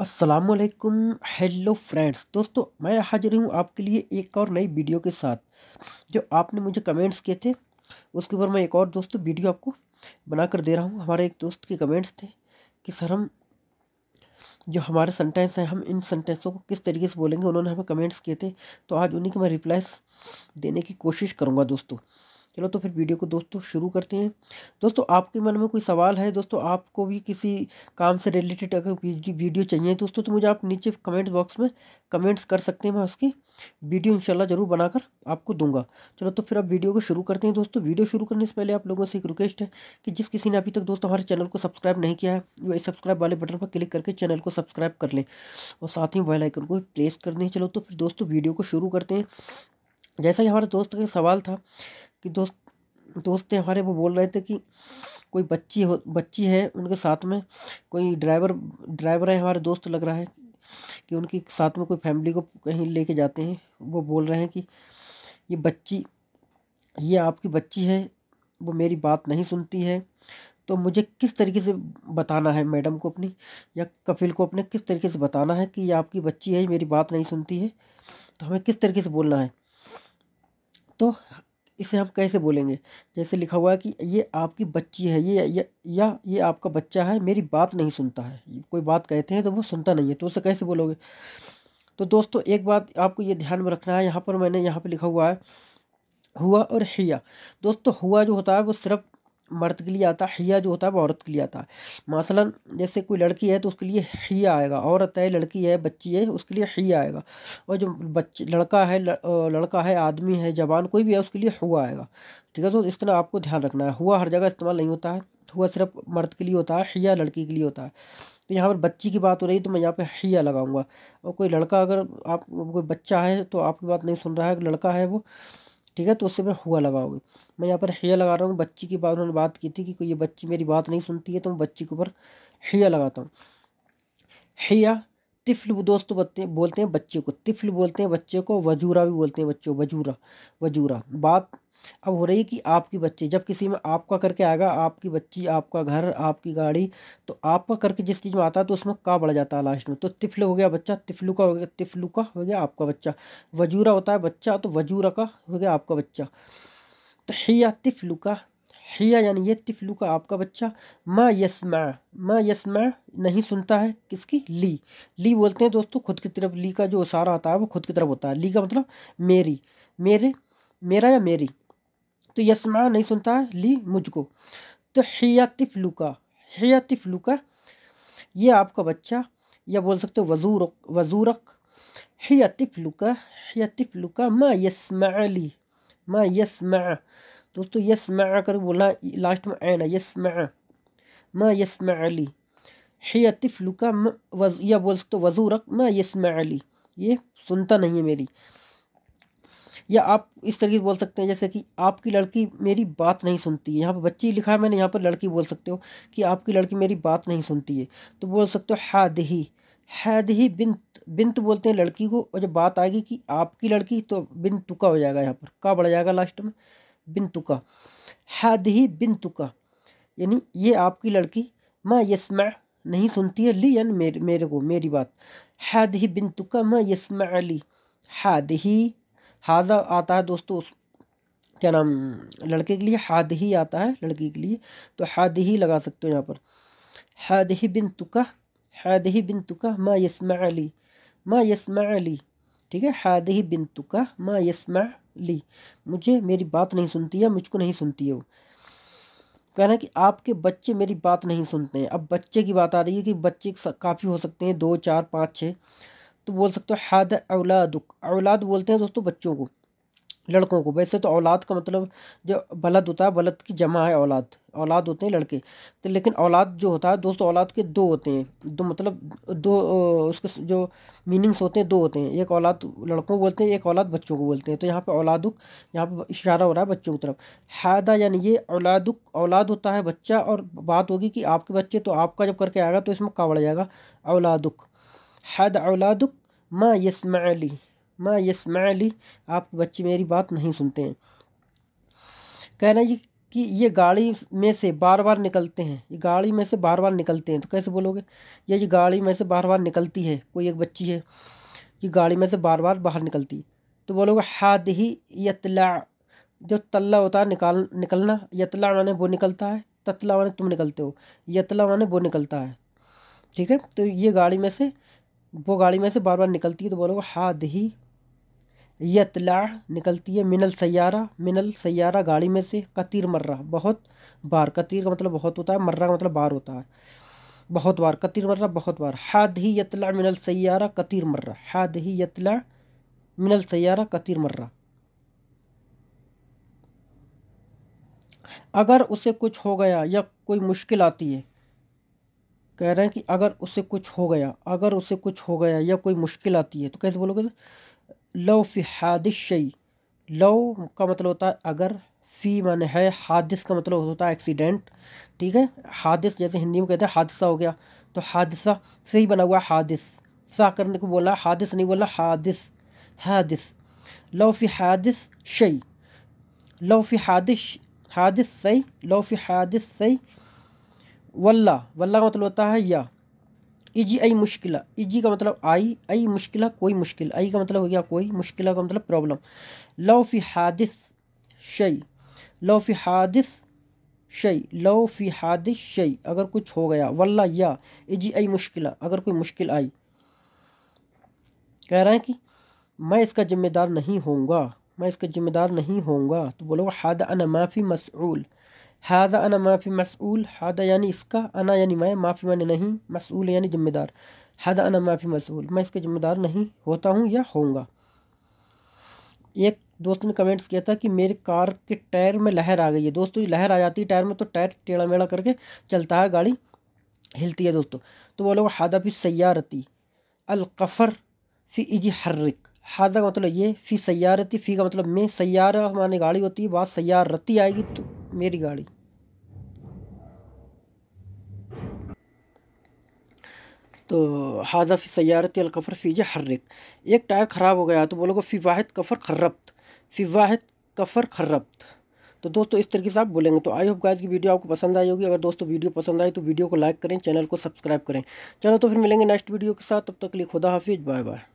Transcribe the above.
असलकुम hello friends दोस्तों मैं हाजिर हूँ आपके लिए एक और नई वीडियो के साथ जो आपने मुझे कमेंट्स किए थे उसके ऊपर मैं एक और दोस्तों वीडियो आपको बनाकर दे रहा हूँ हमारे एक दोस्त के कमेंट्स थे कि सर हम जो हमारे सेंटेंस हैं हम इन सेंटेंसों को किस तरीके से बोलेंगे उन्होंने हमें कमेंट्स किए थे तो आज उन्हीं के मैं रिप्लाइस देने की कोशिश करूँगा दोस्तों चलो तो फिर वीडियो को दोस्तों शुरू करते हैं दोस्तों आपके मन में कोई सवाल है दोस्तों आपको भी किसी काम से रिलेटेड अगर वीडियो चाहिए दोस्तों तो मुझे आप नीचे कमेंट बॉक्स में कमेंट्स कर सकते हैं मैं उसकी वीडियो इंशाल्लाह ज़रूर बनाकर आपको दूंगा चलो तो फिर आप वीडियो को शुरू करते हैं दोस्तों वीडियो शुरू करने से पहले आप लोगों से एक रिक्वेस्ट है कि जिस किसी ने अभी तक दोस्तों हमारे चैनल को सब्सक्राइब नहीं किया है वह सब्सक्राइब वाले बटन पर क्लिक करके चैनल को सब्सक्राइब कर लें और साथ ही मोबाइल आइकन को प्रेस कर दें चलो तो फिर दोस्तों वीडियो को शुरू करते हैं जैसा कि हमारे दोस्त का सवाल था कि दोस्त दोस्त थे हमारे वो बोल रहे थे कि कोई बच्ची हो बच्ची है उनके साथ में कोई ड्राइवर ड्राइवर है हमारे दोस्त लग रहा है कि उनकी साथ में कोई फैमिली को कहीं लेके जाते हैं वो बोल रहे हैं कि ये बच्ची ये आपकी बच्ची है वो मेरी बात नहीं सुनती है तो मुझे किस तरीके से बताना है मैडम को अपनी या कपिल को अपने किस तरीके से बताना है कि ये आपकी बच्ची है मेरी बात नहीं सुनती है तो हमें किस तरीके से बोलना है तो इसे हम कैसे बोलेंगे जैसे लिखा हुआ है कि ये आपकी बच्ची है ये या, या ये आपका बच्चा है मेरी बात नहीं सुनता है कोई बात कहते हैं तो वो सुनता नहीं है तो उसे कैसे बोलोगे तो दोस्तों एक बात आपको ये ध्यान में रखना है यहाँ पर मैंने यहाँ पर लिखा हुआ है हुआ और हिया दोस्तों हुआ जो होता है वो सिर्फ मर्द के लिए आता है हिया जो होता है वो औरत के लिए आता है मसला जैसे कोई लड़की है तो उसके लिए हिया आएगा औरत है लड़की है बच्ची है उसके लिए हिया आएगा और जो बच्चे लड़का है लड़का है आदमी है जवान कोई भी है उसके लिए हुआ आएगा ठीक है तो इस तरह आपको ध्यान रखना है हुआ हर जगह इस्तेमाल नहीं होता है हुआ सिर्फ मर्द के लिए होता है हिया लड़की के लिए होता है तो यहाँ पर बच्ची की बात हो रही है तो मैं यहाँ पर हिया लगाऊँगा और कोई लड़का अगर आप कोई बच्चा है तो आपकी बात नहीं सुन रहा है लड़का है वो ठीक है तो उससे मैं हुआ लगाओगे मैं यहाँ पर हिया लगा रहा हूँ बच्ची की बात उन्होंने बात की थी कि कोई ये बच्ची मेरी बात नहीं सुनती है तो मैं बच्ची के ऊपर हिया लगाता हूँ हिया तिफ्ल दोस्तों बोलते बोलते हैं बच्चे को तिफ्ल बोलते हैं बच्चे को वजूरा भी बोलते हैं बच्चों वजूरा वजूरा बात अब हो रही है कि आपकी बच्चे जब किसी में आपका करके आएगा आपकी बच्ची आपका घर आपकी गाड़ी तो आपका करके जिस चीज़ में आता है तो उसमें का बढ़ जाता है लास्ट में तो तिफ्ल हो गया बच्चा तिफ्लू का हो गया तिफ्लू का हो गया आपका बच्चा वजूरा होता है बच्चा तो वजूरा का हो गया आपका बच्चा तहिया तिफ्लू का हिया यानी ये तिफलू का आपका बच्चा मा यसमा मा यसमा नहीं सुनता है किसकी ली ली बोलते हैं दोस्तों खुद की तरफ ली का जो इशारा आता है वो खुद की तरफ होता है ली का मतलब मेरी मेरे मेरा या मेरी तो यसमा नहीं सुनता है ली मुझको तो हिया तिफलू का हिया तिफलू का ये आपका बच्चा या बोल सकते हो वजूरक वजूरक हिया तिफलू का हिया तिफलू का मा यसमा ली मा यसमा दोस्तों यस मैं कर बोला लास्ट में ना यस मैं माँ यस मैं अली है तिफ़लू वज या बोल सकते वजू रख माँ यस मैं अली ये सुनता नहीं है मेरी या आप इस तरीके से बोल सकते हैं जैसे कि आपकी लड़की मेरी बात नहीं सुनती है यहाँ पर बच्ची लिखा है मैंने यहाँ पर लड़की बोल सकते हो कि आपकी लड़की मेरी बात नहीं सुनती है तो बोल सकते हो हैद हादही बिंत बिंत बोलते हैं लड़की को और जब बात आएगी कि आपकी लड़की तो बिन तुका हो जाएगा यहाँ पर का बढ़ जाएगा लास्ट में बिन तुका हाद ही बिन तुका यानी ये आपकी लड़की माँ यस्मा नहीं सुनती है ली यानी मेरे मेरे को मेरी बात हाद ही बिन तुका माँ यस्मा अली हाद ही आता है दोस्तों उस क्या नाम लड़के के लिए हाद ही आता है लड़की के लिए तो हाद ही लगा सकते हो यहाँ पर हाद ही बिन तुका हाद ही बिन तुका माँ यस्मा अली माँ यसमा अली ठीक है हाद ही बिन तुका माँ यसमा ली मुझे मेरी बात नहीं सुनती है मुझको नहीं सुनती है वो कह रहे कि आपके बच्चे मेरी बात नहीं सुनते हैं अब बच्चे की बात आ रही है कि बच्चे काफ़ी हो सकते हैं दो चार पाँच छः तो बोल सकते हो हाद औलाद औलाद बोलते हैं दोस्तों बच्चों को लड़कों को वैसे तो औलाद का मतलब जो बलद होता है बलद की जमा है औलाद औलाद होते हैं लड़के तो लेकिन औलाद जो होता है दोस्तों औलाद के दो होते हैं दो मतलब दो उसके जो मीनिंग्स होते हैं दो होते हैं एक औलाद लड़कों को बोलते हैं एक औलाद बच्चों को बोलते हैं तो यहाँ पर औलादुक यहाँ पर इशारा हो रहा है बच्चों की तरफ हैदा यानी ये औलादुक औलाद होता है बच्चा और बात होगी कि आपके बच्चे तो आपका जब करके आएगा तो इसमें का बढ़ जाएगा औलादुक हैद औलादुक माँ अली माँ यसमैली आप बच्चे मेरी बात नहीं सुनते हैं कहना जी कि ये गाड़ी में से बार बार निकलते हैं ये गाड़ी में से बार बार निकलते हैं तो कैसे बोलोगे ये जी गाड़ी में से बार बार निकलती है कोई एक बच्ची है ये गाड़ी में से बार बार बाहर निकलती है तो बोलोगे हाद ही यतला जो तल्ला होता है निकाल निकलना यतला माने वो निकलता है ततला माने तुम निकलते हो यतला माने वो निकलता है ठीक है तो ये गाड़ी में से वो गाड़ी में से बार बार निकलती है तो बोलोगे हाद ही यतला निकलती है मिनल सयारा मिनल सयारा गाड़ी में से कतीर मर्रा बहुत बार कतीर का मतलब बहुत होता है मर्रा का मतलब बार होता है बहुत बार कतीर मर्रा बहुत बार हाद ही यतला मिनल सयारा कतीर मर्रा हाद ही यतला मिनल सयारा कतीर मर्रा अगर उसे कुछ हो गया या कोई मुश्किल आती है कह रहे हैं कि अगर उसे कुछ हो गया अगर उसे कुछ हो गया या कोई मुश्किल आती है तो कैसे बोलोगे लो फी हादिस शई लो का मतलब होता है अगर फ़ी मन है हादिस का मतलब होता है एक्सीडेंट ठीक है हादिस जैसे हिंदी में कहते हैं हादसा हो गया तो हादसा से ही बना हुआ हादिस सा करने को बोला हादिस नहीं बोला हादिस हादिस लो फी हादिस शई लो फी हादिस हादिस सही लो फी हादिस सही वल्ला वल्ला का मतलब होता है या इजी आई मुश्किल इजी का मतलब आई आई मुश्किल कोई मुश्किल आई का मतलब हो गया कोई मुश्किल का मतलब प्रॉब्लम फी हादिस शई फी हादिस शई फी हादिस शई अगर कुछ हो गया वल्ला या इजी आई मुश्किला अगर कोई मुश्किल आई कह रहा है कि मैं इसका ज़िम्मेदार नहीं होऊंगा मैं इसका ज़िम्मेदार नहीं होऊंगा तो बोलो हादा अन माफ़ी मसूल हादा अना माफ़ी मसूल हादा यानी इसका अना यानी मैं माफ़ी मैंने नहीं मसूल यानी ज़िम्मेदार हादा अना माफ़ी मसूल मैं इसके ज़िम्मेदार नहीं होता हूँ या होऊंगा एक दोस्त ने कमेंट्स किया था कि मेरी कार के टायर में लहर आ गई है दोस्तों ये लहर आ जाती है टायर में तो टायर टेढ़ा मेढ़ा करके चलता है गाड़ी हिलती है दोस्तों तो वो लोग हादा फी सयारती अलकफ़र फी इज हर्रिक हादा का मतलब ये फ़ी सैारती फ़ी का मतलब मैं सयारा हमारी गाड़ी होती है बात सैारती आएगी तो मेरी गाड़ी तो हाजा फ़ी सयारत अलकफ़र फ़ी हर्रिक एक टायर ख़राब हो गया तो बोलोगे फ़ी वाहिद कफ़र खर्रप्त फ़ी वाहिद कफ़र खर्रप्त तो दोस्तों इस तरीके से आप बोलेंगे तो आई होप गाइस की वीडियो आपको पसंद आई होगी अगर दोस्तों वीडियो पसंद आई तो वीडियो को लाइक करें चैनल को सब्सक्राइब करें चलो तो फिर मिलेंगे नेक्स्ट वीडियो के साथ तब तक लिए खुदा हाफिज़ बाय बाय